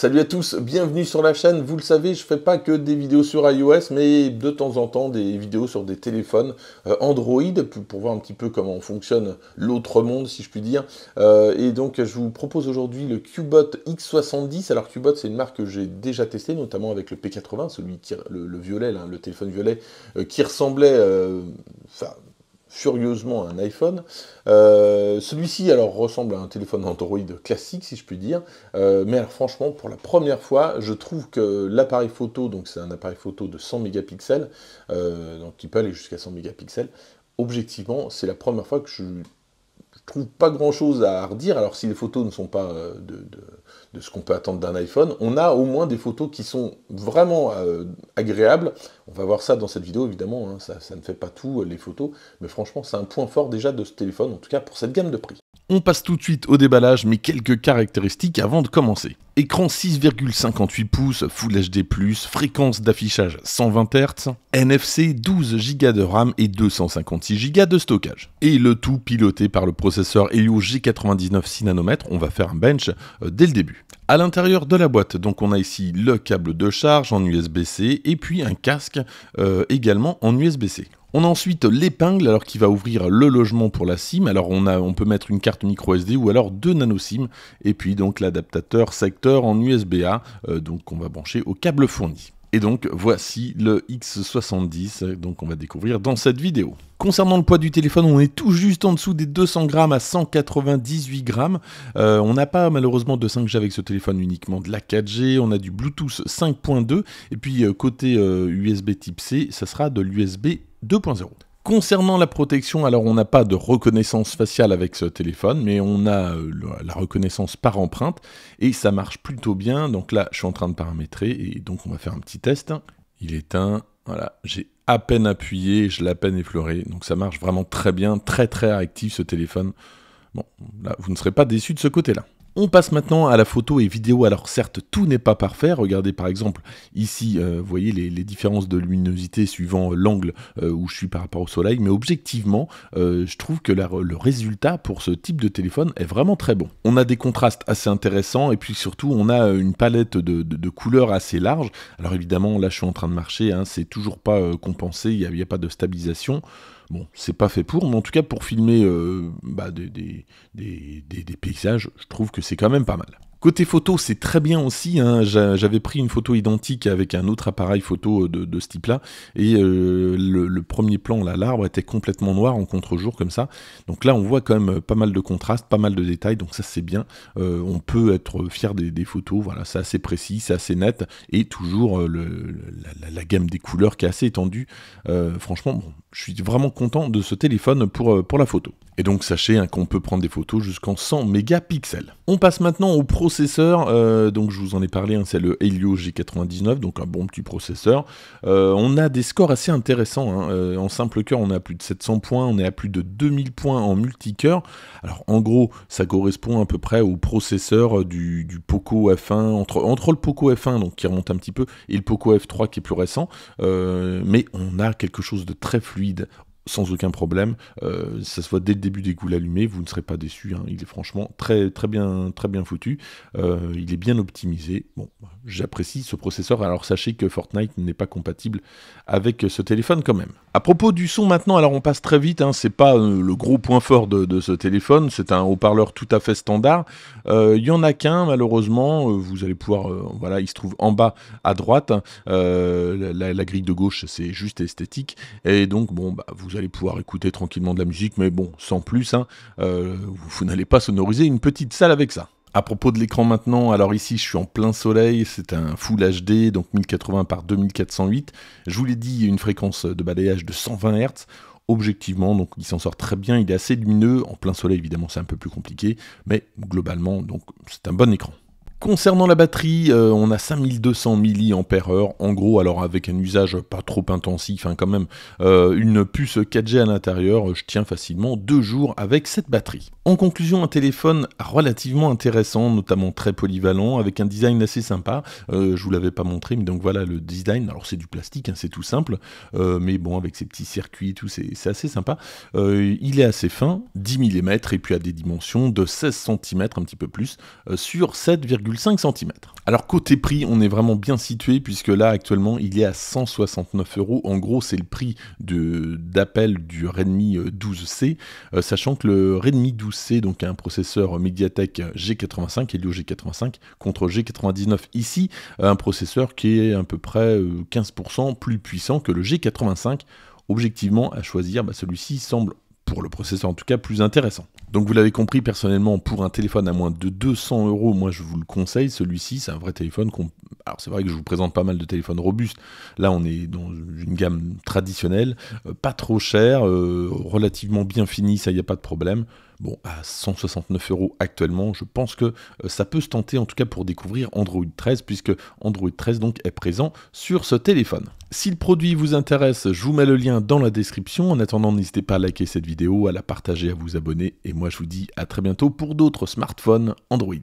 Salut à tous, bienvenue sur la chaîne. Vous le savez, je fais pas que des vidéos sur iOS, mais de temps en temps des vidéos sur des téléphones euh, Android pour voir un petit peu comment fonctionne l'autre monde, si je puis dire. Euh, et donc, je vous propose aujourd'hui le Cubot X70. Alors, Cubot, c'est une marque que j'ai déjà testée, notamment avec le P80, celui qui, le, violet, le téléphone violet, euh, qui ressemblait, furieusement un iPhone. Euh, celui-ci alors ressemble à un téléphone Android classique si je puis dire, euh, mais alors franchement pour la première fois je trouve que l'appareil photo, donc c'est un appareil photo de 100 mégapixels, euh, donc qui peut aller jusqu'à 100 mégapixels, objectivement c'est la première fois que je je trouve pas grand-chose à redire. Alors si les photos ne sont pas euh, de, ce qu'on peut attendre d'un iPhone, on a au moins des photos qui sont vraiment euh, agréables. On va voir ça dans cette vidéo, évidemment, hein. ça, ne fait pas tout, euh, les photos, mais franchement c'est un point fort déjà de ce téléphone, en tout cas pour cette gamme de prix. On passe tout de suite au déballage, mais quelques caractéristiques avant de commencer. Écran 6,58 pouces, Full HD+, fréquence d'affichage 120 Hz, NFC 12 Go de RAM et 256 Go de stockage. Et le tout piloté par le processeur Helio G99 6 nanomètres, on va faire un bench euh, dès le début. À l'intérieur de la boîte, donc on a ici le câble de charge en USB-C et puis un casque euh, également en USB-C. On a ensuite l'épingle, alors qui va ouvrir le logement pour la SIM. Alors on, a, on peut mettre une carte micro SD ou alors deux nano SIM. Et puis donc l'adaptateur secteur en USB-A, euh, donc qu'on va brancher au câble fourni. Et donc voici le X70, donc on va découvrir dans cette vidéo. Concernant le poids du téléphone, on est tout juste en dessous des 200 grammes à 198 grammes. Euh, on n'a pas malheureusement de 5G avec ce téléphone, uniquement de la 4G. On a du Bluetooth 5.2 et puis euh, côté USB Type C, ça sera de l'USB 2.0. Concernant la protection, alors on n'a pas de reconnaissance faciale avec ce téléphone, mais on a euh, la reconnaissance par empreinte et ça marche plutôt bien. Donc là, je suis en train de paramétrer et donc on va faire un petit test. Il est éteint, voilà, j'ai à peine appuyé, je l'ai à peine effleuré, donc ça marche vraiment très bien, très très actif ce téléphone. Bon, là, vous ne serez pas déçu de ce côté-là. On passe maintenant à la photo et vidéo. Alors certes, tout n'est pas parfait. Regardez par exemple ici, euh, vous voyez les, différences de luminosité suivant euh, l'angle euh, où je suis par rapport au soleil. Mais objectivement, je trouve que le résultat pour ce type de téléphone est vraiment très bon. On a des contrastes assez intéressants et puis surtout, on a une palette de, couleurs assez large. Alors évidemment, là, je suis en train de marcher. Hein. C'est toujours pas compensé. Il n'y a, pas de stabilisation. Bon, c'est pas fait pour, mais en tout cas pour filmer euh, bah, des, paysages, je trouve que c'est quand même pas mal. Côté photo, c'est très bien aussi. Hein. J'avais pris une photo identique avec un autre appareil photo euh, de, ce type-là. Et euh, le, premier plan, là, l'arbre était complètement noir en contre-jour comme ça. Donc là, on voit quand même euh, pas mal de contraste, pas mal de détails. Donc ça, c'est bien. on peut être fier des, photos. Voilà, c'est assez précis, c'est assez net. Et toujours la, gamme des couleurs qui est assez étendue. franchement, je suis vraiment content de ce téléphone pour, pour la photo. Et donc, sachez hein, qu'on peut prendre des photos jusqu'en 100 mégapixels. On passe maintenant au pro processeur, euh, donc je vous en ai parlé, hein, c'est le Helio G99, donc un bon petit processeur. Euh, on a des scores assez intéressants. Hein. Euh, en simple cœur, on a plus de 700 points, on est à plus de 2000 points en multicœur. Alors en gros, ça correspond à peu près au processeur du, Poco F1, entre, entre, le Poco F1, donc qui remonte un petit peu, et le Poco F3 qui est plus récent. mais on a quelque chose de très fluide sans aucun problème. Euh, ça se voit dès le début des coups allumés, vous ne serez pas déçu. Hein. Il est franchement très très bien très bien foutu. Euh, il est bien optimisé. Bon, j'apprécie ce processeur. Alors sachez que Fortnite n'est pas compatible avec ce téléphone quand même. À propos du son maintenant, alors on passe très vite. Hein. C'est pas euh, le gros point fort de, ce téléphone. C'est un haut-parleur tout à fait standard. Il y en a qu'un malheureusement. Vous allez pouvoir voilà, il se trouve en bas à droite. Hein. La, grille de gauche c'est juste esthétique et donc bon bah vous allez pouvoir écouter tranquillement de la musique, mais bon, sans plus, hein, euh, vous n'allez pas sonoriser une petite salle avec ça. À propos de l'écran maintenant, alors ici je suis en plein soleil, c'est un Full HD, donc 1080 par 2408. Je vous l'ai dit, une fréquence de balayage de 120 Hz objectivement, donc il s'en sort très bien, il est assez lumineux, en plein soleil évidemment c'est un peu plus compliqué, mais globalement donc c'est un bon écran. Concernant la batterie, euh, on a 5200 mAh en gros, alors avec un usage pas trop intensif hein, quand même, euh, une puce 4G à l'intérieur, je tiens facilement deux jours avec cette batterie. En conclusion, un téléphone relativement intéressant, notamment très polyvalent, avec un design assez sympa, euh, je vous l'avais pas montré, mais donc voilà le design, alors c'est du plastique, hein, c'est tout simple, euh, mais bon avec ses petits circuits et tout, c'est assez sympa. il est assez fin, 10 mm et puis à des dimensions de 16 cm, un petit peu plus, sur 7,5 cm. Alors côté prix, on est vraiment bien situé puisque là actuellement il est à 169 euros. En gros, c'est le prix d'appel du Redmi 12C, euh, euh, sachant que le Redmi 12C, donc un processeur MediaTek G85, Lio G85 contre G99 ici, un processeur qui est à peu près 15% euh, plus puissant que le G85. Objectivement, à choisir, bah, celui-ci semble pour le processeur en tout cas plus intéressant. Donc vous l'avez compris, personnellement, pour un téléphone à moins de 200 euros, moi je vous le conseille, celui-ci c'est un vrai téléphone c'est vrai que je vous présente pas mal de téléphones robustes. Là, on est dans une gamme traditionnelle, euh, pas trop cher, euh, relativement bien fini, ça y a pas de problème. Bon, à 169 euros actuellement, je pense que euh, ça peut se tenter en tout cas pour découvrir Android 13, puisque Android 13 donc est présent sur ce téléphone. Si le produit vous intéresse, je vous mets le lien dans la description. En attendant, n'hésitez pas à liker cette vidéo, à la partager, à vous abonner, et moi je vous dis à très bientôt pour d'autres smartphones Android.